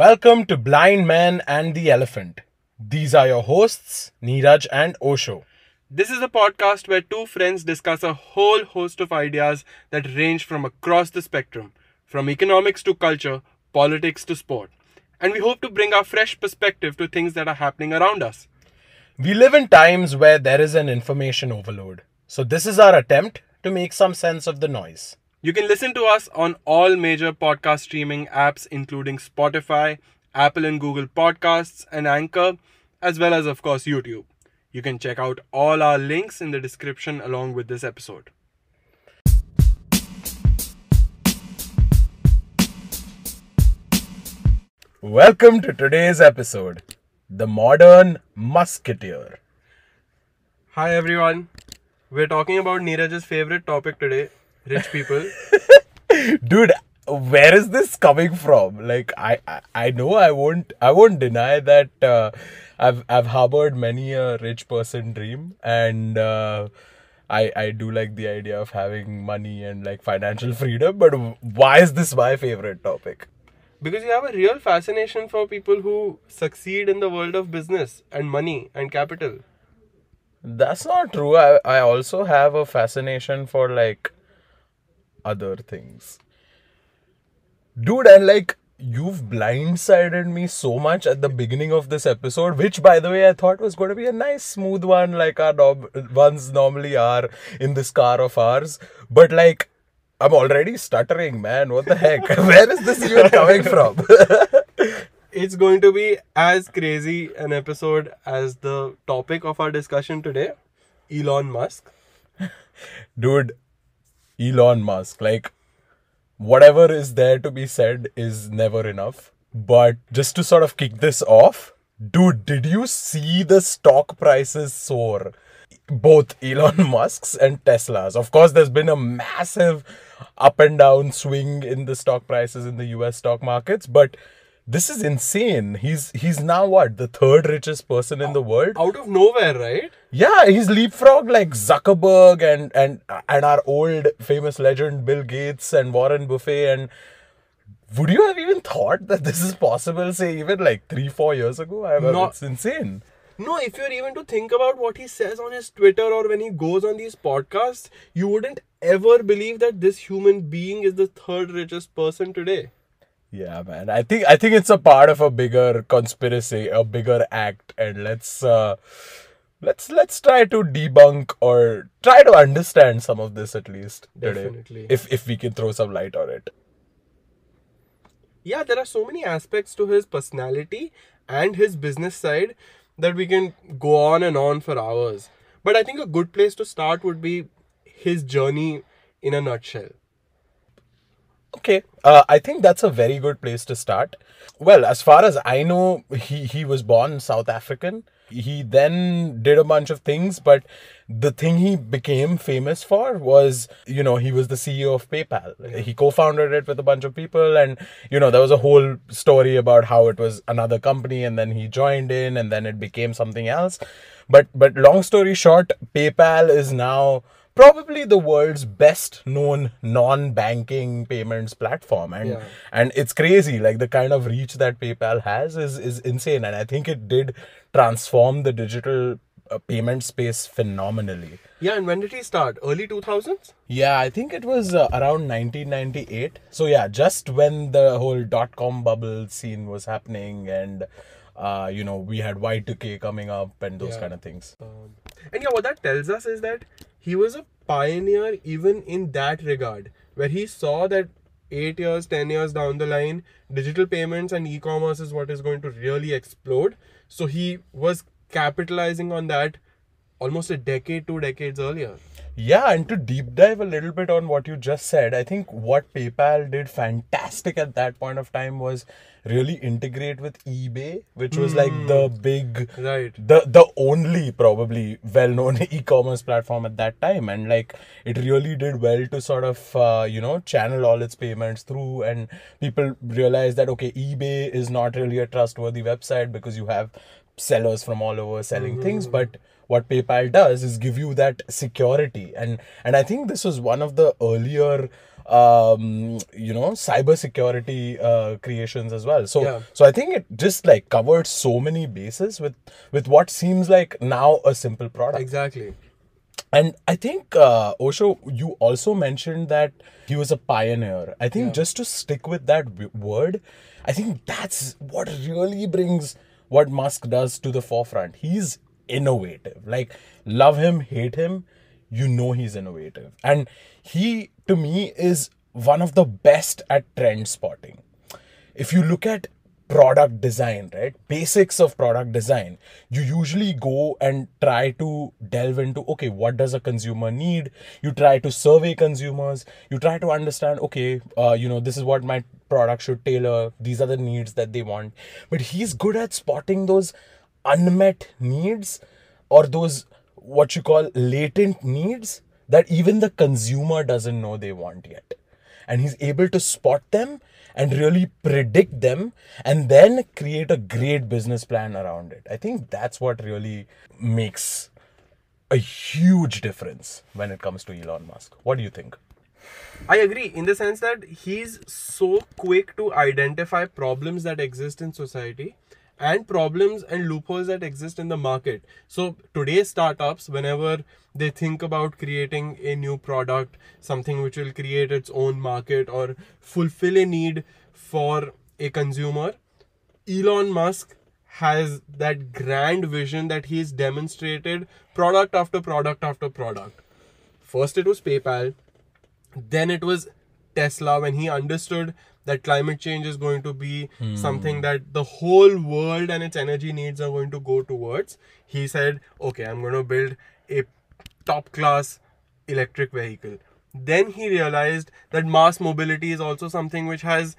Welcome to Blind Man and the Elephant. These are your hosts, Neeraj and Osho. This is a podcast where two friends discuss a whole host of ideas that range from across the spectrum, from economics to culture, politics to sport. And we hope to bring our fresh perspective to things that are happening around us. We live in times where there is an information overload. So, this is our attempt to make some sense of the noise. You can listen to us on all major podcast streaming apps, including Spotify, Apple and Google Podcasts, and Anchor, as well as, of course, YouTube. You can check out all our links in the description along with this episode. Welcome to today's episode The Modern Musketeer. Hi everyone. We're talking about Neeraj's favorite topic today, rich people. Dude, where is this coming from? Like I, I, I know I won't I won't deny that uh, I've I've harbored many a rich person dream and uh, I I do like the idea of having money and like financial freedom, but why is this my favorite topic? Because you have a real fascination for people who succeed in the world of business and money and capital. That's not true. I, I also have a fascination for like other things. Dude, and like, you've blindsided me so much at the beginning of this episode, which, by the way, I thought was going to be a nice, smooth one, like our ones normally are in this car of ours. But like, I'm already stuttering, man. What the heck? Where is this even coming from? it's going to be as crazy an episode as the topic of our discussion today Elon Musk. Dude, Elon Musk. Like, whatever is there to be said is never enough. But just to sort of kick this off, dude, did you see the stock prices soar? Both Elon Musk's and Tesla's. Of course, there's been a massive up and down swing in the stock prices in the US stock markets, but this is insane. He's he's now what the third richest person in the world out of nowhere, right? yeah, he's leapfrogged like Zuckerberg and and and our old famous legend Bill Gates and Warren Buffet and would you have even thought that this is possible say even like 3 4 years ago? I mean, Not, it's insane. No, if you're even to think about what he says on his Twitter or when he goes on these podcasts, you wouldn't ever believe that this human being is the third richest person today. Yeah, man. I think I think it's a part of a bigger conspiracy, a bigger act and let's uh let's let's try to debunk or try to understand some of this at least today Definitely. if if we can throw some light on it yeah there are so many aspects to his personality and his business side that we can go on and on for hours but i think a good place to start would be his journey in a nutshell Okay, uh, I think that's a very good place to start. Well, as far as I know, he, he was born South African he then did a bunch of things, but the thing he became famous for was, you know, he was the CEO of PayPal. He co founded it with a bunch of people, and, you know, there was a whole story about how it was another company, and then he joined in, and then it became something else. But, but long story short, PayPal is now probably the world's best known non-banking payments platform and yeah. and it's crazy like the kind of reach that PayPal has is is insane and I think it did transform the digital uh, payment space phenomenally. Yeah, and when did he start? Early 2000s? Yeah, I think it was uh, around 1998. So yeah, just when the whole dot com bubble scene was happening and uh, you know, we had Y2K coming up and those yeah. kind of things. Um, and yeah, what that tells us is that he was a pioneer even in that regard, where he saw that eight years, 10 years down the line, digital payments and e commerce is what is going to really explode. So he was capitalizing on that almost a decade, two decades earlier. Yeah, and to deep dive a little bit on what you just said, I think what PayPal did fantastic at that point of time was really integrate with eBay, which was mm. like the hmm. big right. the the only probably well-known e-commerce platform at that time and like it really did well to sort of uh, you know channel all its payments through and people realized that okay, eBay is not really a trustworthy website because you have sellers from all over selling mm-hmm. things but what paypal does is give you that security and and i think this was one of the earlier um, you know cyber security uh, creations as well so yeah. so i think it just like covered so many bases with with what seems like now a simple product exactly and i think uh, osho you also mentioned that he was a pioneer i think yeah. just to stick with that word i think that's what really brings what Musk does to the forefront. He's innovative. Like, love him, hate him, you know he's innovative. And he, to me, is one of the best at trend spotting. If you look at product design, right? Basics of product design. You usually go and try to delve into okay, what does a consumer need? You try to survey consumers. You try to understand okay, uh, you know, this is what my product should tailor. These are the needs that they want. But he's good at spotting those unmet needs or those what you call latent needs that even the consumer doesn't know they want yet. And he's able to spot them and really predict them and then create a great business plan around it. I think that's what really makes a huge difference when it comes to Elon Musk. What do you think? I agree in the sense that he's so quick to identify problems that exist in society and problems and loopholes that exist in the market. So today's startups, whenever they think about creating a new product, something which will create its own market or fulfill a need for a consumer, Elon Musk has that grand vision that he's demonstrated product after product after product. First, it was PayPal, then it was Tesla when he understood that climate change is going to be hmm. something that the whole world and its energy needs are going to go towards he said okay i'm going to build a top class electric vehicle then he realized that mass mobility is also something which has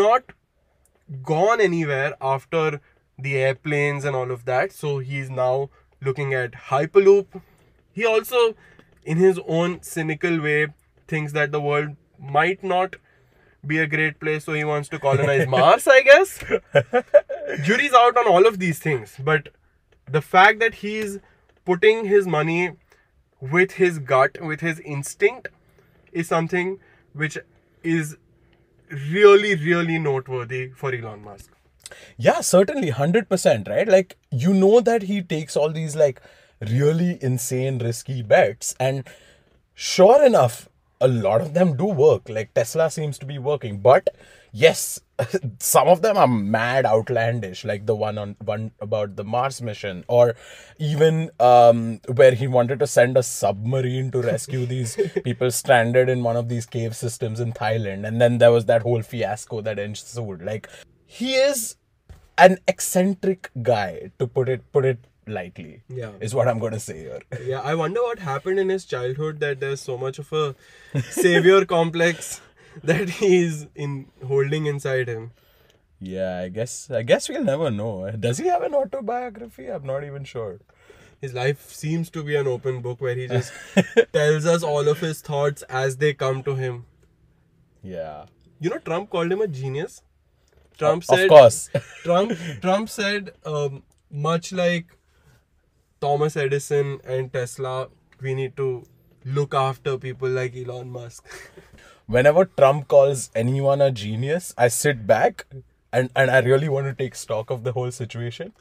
not gone anywhere after the airplanes and all of that so he's now looking at hyperloop he also in his own cynical way thinks that the world might not be a great place, so he wants to colonize Mars, I guess. Jury's out on all of these things, but the fact that he's putting his money with his gut, with his instinct, is something which is really, really noteworthy for Elon Musk. Yeah, certainly, 100%, right? Like, you know that he takes all these, like, really insane, risky bets, and sure enough, a lot of them do work. Like Tesla seems to be working, but yes, some of them are mad outlandish, like the one on one about the Mars mission, or even um, where he wanted to send a submarine to rescue these people stranded in one of these cave systems in Thailand, and then there was that whole fiasco that ensued. Like he is an eccentric guy to put it put it lightly. Yeah. Is what I'm going to say here. Yeah, I wonder what happened in his childhood that there's so much of a savior complex that he's in holding inside him. Yeah, I guess I guess we'll never know. Does he have an autobiography? I'm not even sure. His life seems to be an open book where he just tells us all of his thoughts as they come to him. Yeah. You know Trump called him a genius. Trump said Of course. Trump Trump said um, much like Thomas Edison and Tesla, we need to look after people like Elon Musk. Whenever Trump calls anyone a genius, I sit back and, and I really want to take stock of the whole situation.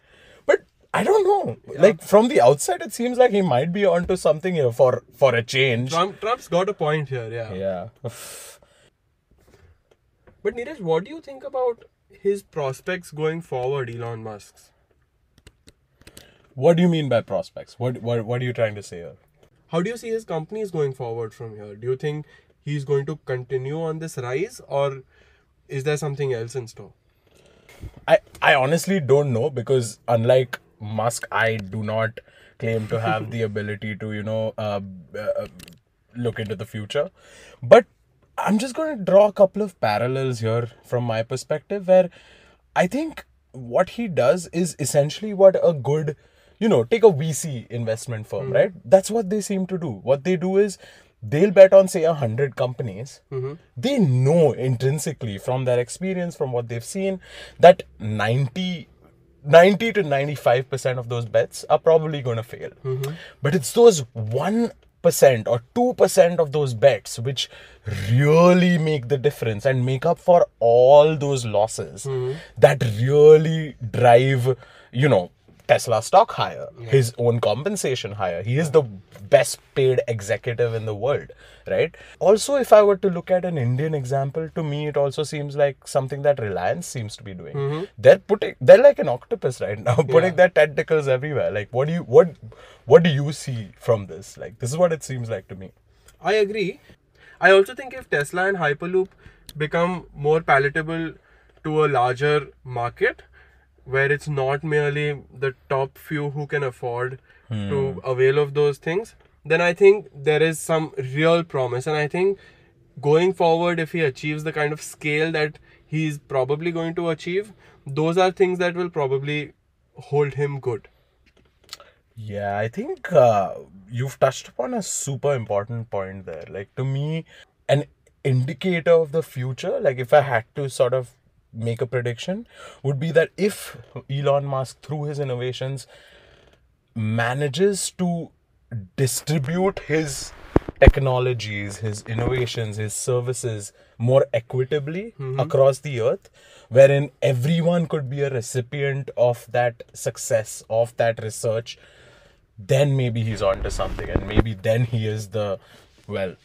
But I don't know. Yeah. Like from the outside, it seems like he might be onto something here for for a change. Trump Trump's got a point here. Yeah. Yeah. but Neeraj, what do you think about his prospects going forward, Elon Musk's? What do you mean by prospects? What what what are you trying to say here? How do you see his companies going forward from here? Do you think he's going to continue on this rise or is there something else in store? I I honestly don't know because unlike Musk, I do not claim to have the ability to you know uh, uh, look into the future, but I'm just going to draw a couple of parallels here from my perspective where I think what he does is essentially what a good you know, take a VC investment firm, mm-hmm. right? That's what they seem to do. What they do is they'll bet on say 100 companies mm-hmm. they know intrinsically from their experience from what they've seen that 90 90 to 95% of those bets are probably going to fail mm-hmm. but it's those 1% or 2% of those bets which really make the difference and make up for all those losses mm-hmm. that really drive you know Tesla stock higher, yeah. his own compensation higher. He is the best paid executive in the world, right? Also, if I were to look at an Indian example, to me it also seems like something that Reliance seems to be doing. Mm-hmm. They're putting they're like an octopus right now, putting yeah. their tentacles everywhere. Like what do you what what do you see from this? Like this is what it seems like to me. I agree. I also think if Tesla and Hyperloop become more palatable to a larger market, where it's not merely the top few who can afford hmm. to avail of those things then i think there is some real promise and i think going forward if he achieves the kind of scale that he's probably going to achieve those are things that will probably hold him good yeah i think uh, you've touched upon a super important point there like to me an indicator of the future like if i had to sort of make a prediction would be that if Elon Musk, through his innovations, manages to distribute his technologies, his innovations, his services more equitably mm-hmm. across the earth, wherein everyone could be a recipient of that success, of that research, then maybe he's onto something, and maybe then he is the, well,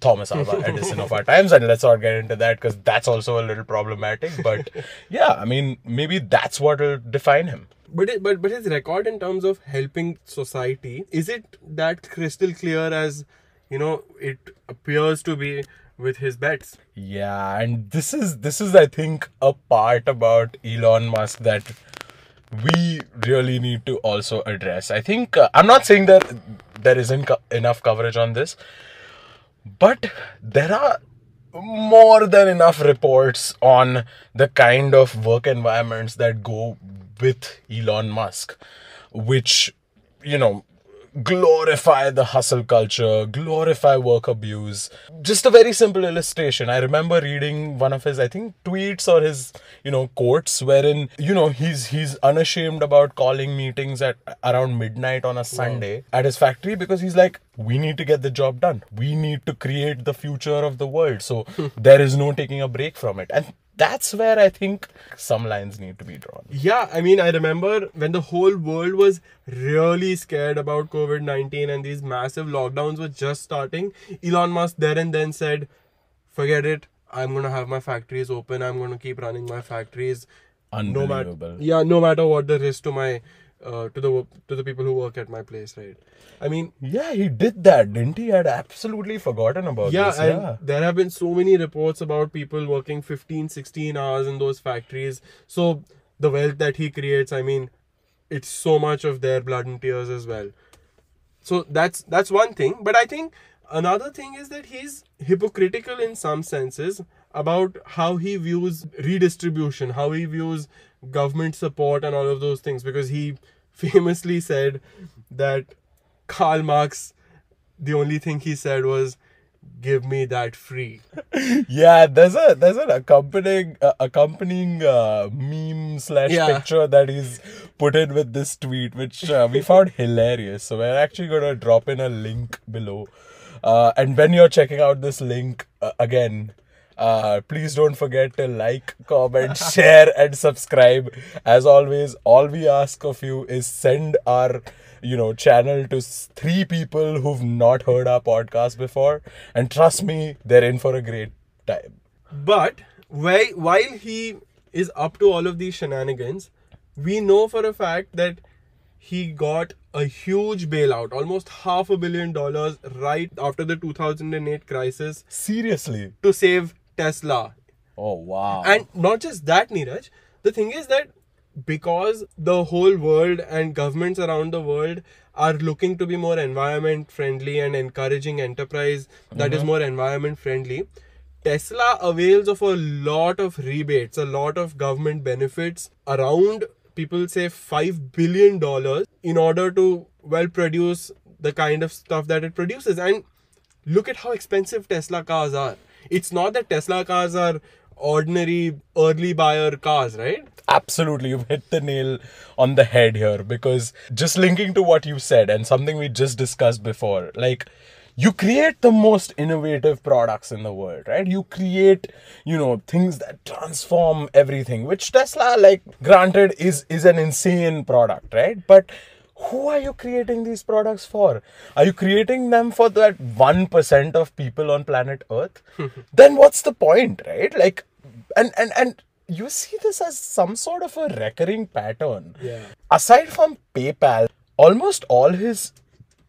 Thomas Alva Edison of our times, and let's not get into that because that's also a little problematic. But yeah, I mean, maybe that's what will define him. But it, but but his record in terms of helping society is it that crystal clear as you know it appears to be with his bets? Yeah, and this is this is I think a part about Elon Musk that we really need to also address. I think uh, I'm not saying that there isn't co- enough coverage on this but there are more than enough reports on the kind of work environments that go with Elon Musk, which, you know, glorify the hustle culture, glorify work abuse. Just a very simple illustration. I remember reading one of his, I think, tweets or his, you know, quotes wherein, you know, he's he's unashamed about calling meetings at around midnight on a Sunday wow. at his factory because he's like, we need to get the job done. We need to create the future of the world. So there is no taking a break from it. And that's where I think some lines need to be drawn. Yeah, I mean, I remember when the whole world was really scared about COVID 19 and these massive lockdowns were just starting, Elon Musk there and then said, forget it, I'm going to have my factories open, I'm going to keep running my factories. Unbelievable. No yeah, no matter what the risk to my uh, to the to the people who work at my place, right? I mean, yeah, he did that, didn't he? I had absolutely forgotten about yeah, this. Yeah, there have been so many reports about people working 15, 16 hours in those factories. So the wealth that he creates, I mean, it's so much of their blood and tears as well. So that's that's one thing. But I think another thing is that he's hypocritical in some senses about how he views redistribution, how he views government support and all of those things because he famously said that Karl Marx, the only thing he said was, "Give me that free." yeah, there's a there's an accompanying uh, accompanying uh, meme slash yeah. picture he's put in with this tweet, which uh, we found hilarious. So we're actually gonna drop in a link below, uh, and when you're checking out this link uh, again uh, please don't forget to like, comment, share, and subscribe. As always, all we ask of you is send our you know channel to three people who've not heard our podcast before and trust me they're in for a great time but while he is up to all of these shenanigans we know for a fact that he got a huge bailout, almost half a billion dollars right after the 2008 crisis. Seriously? To save Tesla. Oh wow. And not just that, Neeraj. The thing is that because the whole world and governments around the world are looking to be more environment friendly and encouraging enterprise that is mm-hmm. more environment friendly tesla avails of a lot of rebates a lot of government benefits around people say 5 billion dollars in order to well produce the kind of stuff that it produces and look at how expensive tesla cars are it's not that Tesla cars are ordinary early buyer cars, right? Absolutely, you've hit the nail on the head here because just linking to what you said and something we just discussed before, like you create the most innovative products in the world right you create you know things that transform everything which tesla like granted is is an insane product right but who are you creating these products for? Are you creating them for that 1% of people on planet Earth? then what's the point, right? Like, and, and, and you see this as some sort of a recurring pattern. Yeah. Aside from PayPal, almost all his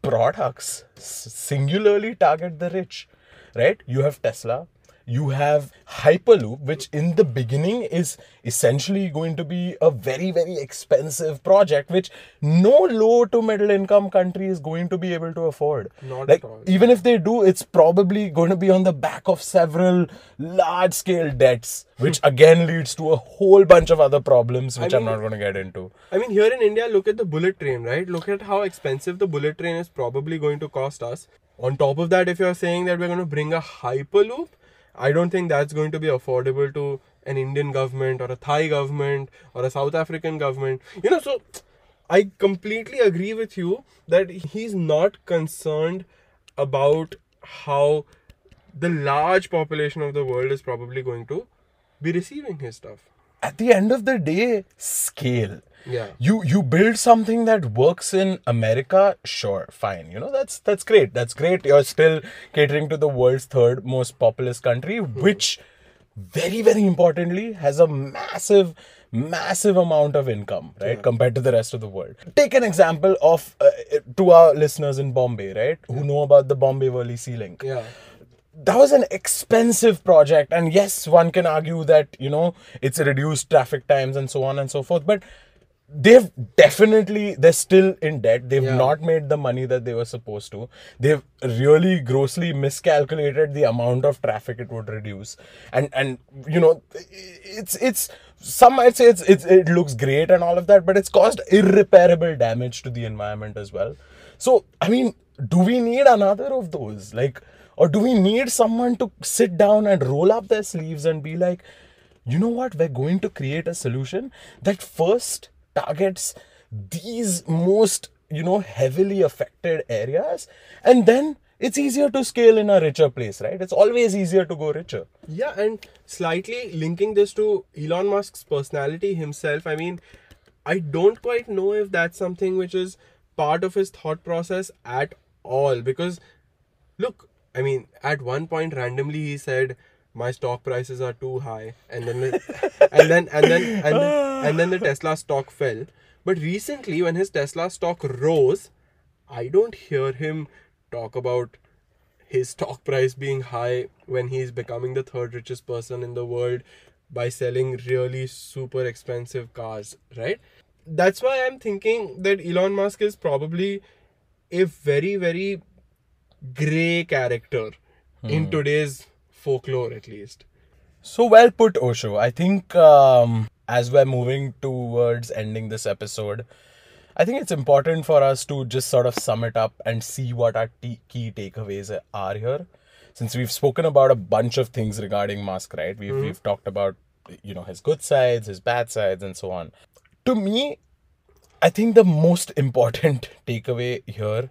products singularly target the rich, right? You have Tesla, you have Hyperloop, which in the beginning is essentially going to be a very, very expensive project, which no low to middle income country is going to be able to afford. Not like, Even if they do, it's probably going to be on the back of several large scale debts, which hmm. again leads to a whole bunch of other problems, which I am not going to get into. I mean, here in India, look at the bullet train, right? Look at how expensive the bullet train is probably going to cost us. On top of that, if you're saying that we're going to bring a Hyperloop, I don't think that's going to be affordable to an Indian government or a Thai government or a South African government. You know, so I completely agree with you that he's not concerned about how the large population of the world is probably going to be receiving his stuff at the end of the day, scale. Yeah. You you build something that works in America, sure, fine. You know, that's that's great. That's great. You're still catering to the world's third most populous country, hmm. which very, very importantly has a massive massive amount of income right yeah. compared to the rest of the world take an example of uh, to our listeners in bombay right who know about the bombay valley sea link yeah that was an expensive project and yes one can argue that you know it's reduced traffic times and so on and so forth but they've definitely they're still in debt they've yeah. not made the money that they were supposed to they've really grossly miscalculated the amount of traffic it would reduce and and you know it's it's some might say it's, it's it looks great and all of that but it's caused irreparable damage to the environment as well so i mean do we need another of those like or do we need someone to sit down and roll up their sleeves and be like, you know what, we're going to create a solution that first targets these most, you know, heavily affected areas and then it's easier to scale in a richer place, right? It's always easier to go richer. Yeah, and slightly linking this to Elon Musk's personality himself, I mean, I don't quite know if that's something which is part of his thought process at all because look, I mean, at one point randomly he said my stock prices are too high, and then the, and then and then and, and then the Tesla stock fell. But recently, when his Tesla stock rose, I don't hear him talk about his stock price being high when he's becoming the third richest person in the world by selling really super expensive cars, right? That's why I'm thinking that Elon Musk is probably a very, very gray character hmm. in today's folklore, at least. So well put, Osho. I think um, as we're moving towards ending this episode, I think it's important for us to just sort of sum it up and see what our t- key takeaways are here. Since we've spoken about a bunch of things regarding Musk, right? We've, mm-hmm. we've talked about, you know, his good sides, his bad sides, and so on. To me, I think the most important takeaway here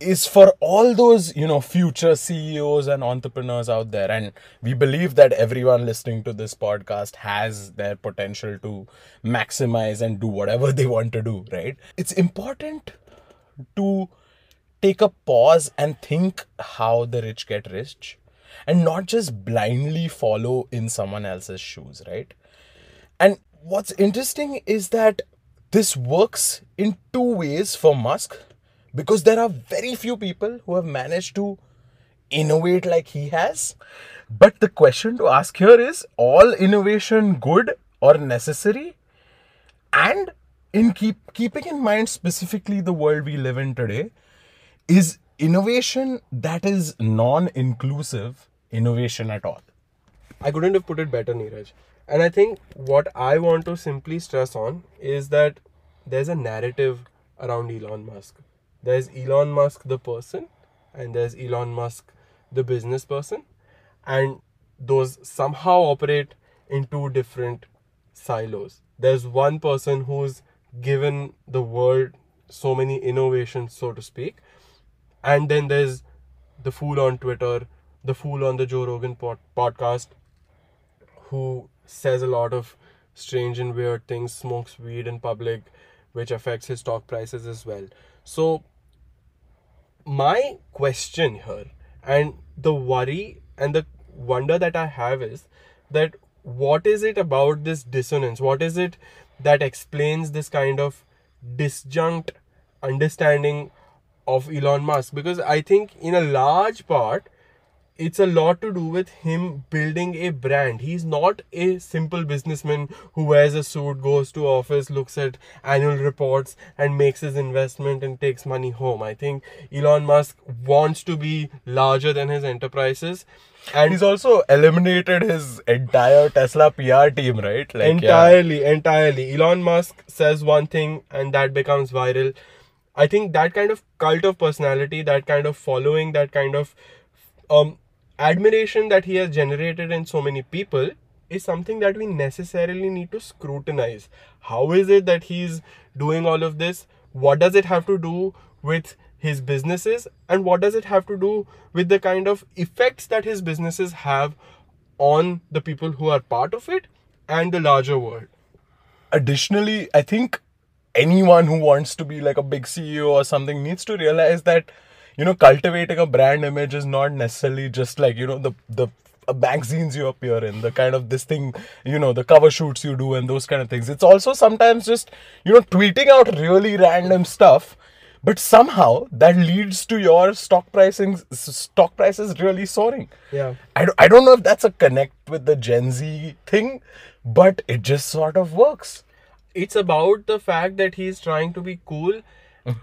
is for all those you know future CEOs and entrepreneurs out there and we believe that everyone listening to this podcast has their potential to maximize and do whatever they want to do right it's important to take a pause and think how the rich get rich and not just blindly follow in someone else's shoes right and what's interesting is that this works in two ways for musk because there are very few people who have managed to innovate like he has. But the question to ask here is all innovation good or necessary? And in keep keeping in mind specifically the world we live in today, is innovation that is non-inclusive innovation at all? I couldn't have put it better, Neeraj. And I think what I want to simply stress on is that there's a narrative around Elon Musk there's Elon Musk the person and there's Elon Musk the business person and those somehow operate in two different silos there's one person who's given the world so many innovations so to speak and then there's the fool on twitter the fool on the joe rogan pod- podcast who says a lot of strange and weird things smokes weed in public which affects his stock prices as well so my question here and the worry and the wonder that I have is that what is it about this dissonance? What is it that explains this kind of disjunct understanding of Elon Musk? Because I think, in a large part, it's a lot to do with him building a brand. He's not a simple businessman who wears a suit, goes to office, looks at annual reports, and makes his investment and takes money home. I think Elon Musk wants to be larger than his enterprises. And he's also eliminated his entire Tesla PR team, right? Like, entirely, yeah. entirely. Elon Musk says one thing and that becomes viral. I think that kind of cult of personality, that kind of following, that kind of um admiration that he has generated in so many people is something that we necessarily need to scrutinize. How is it that he's doing all of this? What does it have to do with his businesses? And what does it have to do with the kind of effects that his businesses have on the people who are part of it and the larger world? Additionally, I think anyone who wants to be like a big CEO or something needs to realize that you know cultivating a brand image is not necessarily just like you know the the uh, magazines you appear in, the kind of this thing, you know, the cover shoots you do, and those kind of things. It's also sometimes just, you know, tweeting out really random stuff, but somehow that leads to your stock pricing, stock prices really soaring. Yeah. I I don't know if that's a connect with the Gen Z thing, but it just sort of works. It's about the fact that he's trying to be cool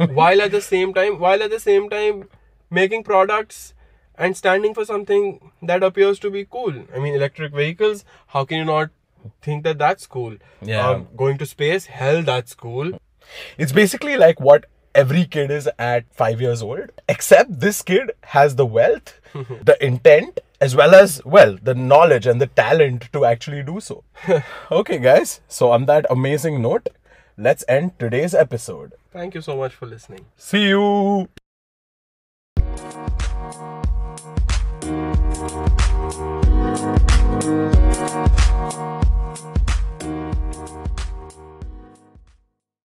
while at the same time while at the same time making products and standing for something that appears to be cool i mean electric vehicles how can you not think that that's cool yeah um, going to space hell that's cool it's basically like what every kid is at 5 years old except this kid has the wealth the intent as well as well the knowledge and the talent to actually do so okay guys so on that amazing note let's end today's episode. Thank you so much for listening. See you. Thank you.